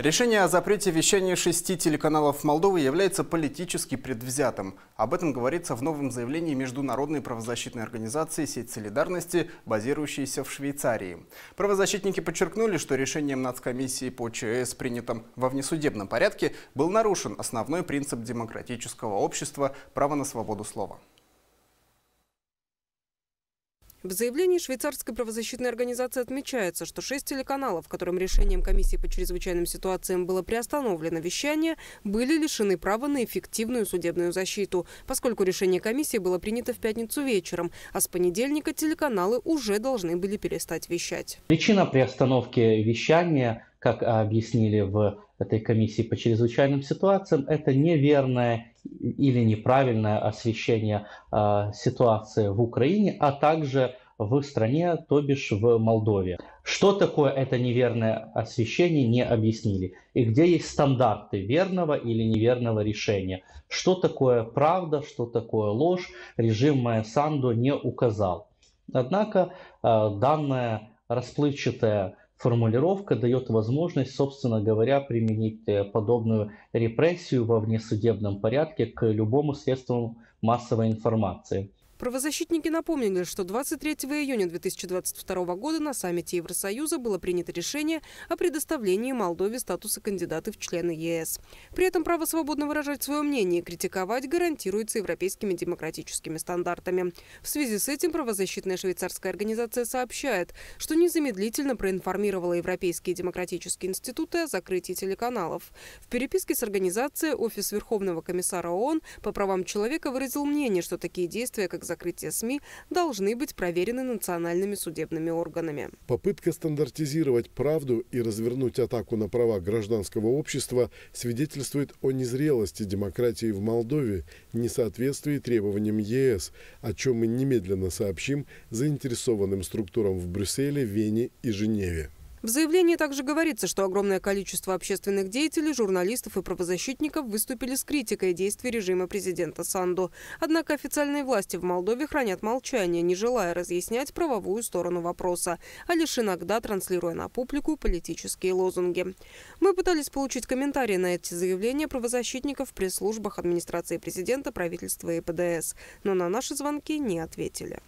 Решение о запрете вещания шести телеканалов Молдовы является политически предвзятым. Об этом говорится в новом заявлении международной правозащитной организации «Сеть солидарности», базирующейся в Швейцарии. Правозащитники подчеркнули, что решением Нацкомиссии по ЧС, принятым во внесудебном порядке, был нарушен основной принцип демократического общества – право на свободу слова. В заявлении швейцарской правозащитной организации отмечается, что шесть телеканалов, которым решением комиссии по чрезвычайным ситуациям было приостановлено вещание, были лишены права на эффективную судебную защиту, поскольку решение комиссии было принято в пятницу вечером, а с понедельника телеканалы уже должны были перестать вещать. Причина приостановки вещания – как объяснили в этой комиссии по чрезвычайным ситуациям, это неверное или неправильное освещение а, ситуации в Украине, а также в стране, то бишь в Молдове. Что такое это неверное освещение, не объяснили. И где есть стандарты верного или неверного решения. Что такое правда, что такое ложь, режим Майя не указал. Однако а, данное расплывчатое формулировка дает возможность, собственно говоря, применить э, подобную репрессию во внесудебном порядке к любому средству массовой информации. Правозащитники напомнили, что 23 июня 2022 года на саммите Евросоюза было принято решение о предоставлении Молдове статуса кандидата в члены ЕС. При этом право свободно выражать свое мнение и критиковать гарантируется европейскими демократическими стандартами. В связи с этим правозащитная швейцарская организация сообщает, что незамедлительно проинформировала европейские демократические институты о закрытии телеканалов. В переписке с организацией Офис Верховного комиссара ООН по правам человека выразил мнение, что такие действия, как закрытия СМИ должны быть проверены национальными судебными органами. Попытка стандартизировать правду и развернуть атаку на права гражданского общества свидетельствует о незрелости демократии в Молдове, несоответствии требованиям ЕС, о чем мы немедленно сообщим заинтересованным структурам в Брюсселе, Вене и Женеве. В заявлении также говорится, что огромное количество общественных деятелей, журналистов и правозащитников выступили с критикой действий режима президента Санду. Однако официальные власти в Молдове хранят молчание, не желая разъяснять правовую сторону вопроса, а лишь иногда транслируя на публику политические лозунги. Мы пытались получить комментарии на эти заявления правозащитников в пресс-службах администрации президента, правительства и ПДС, но на наши звонки не ответили.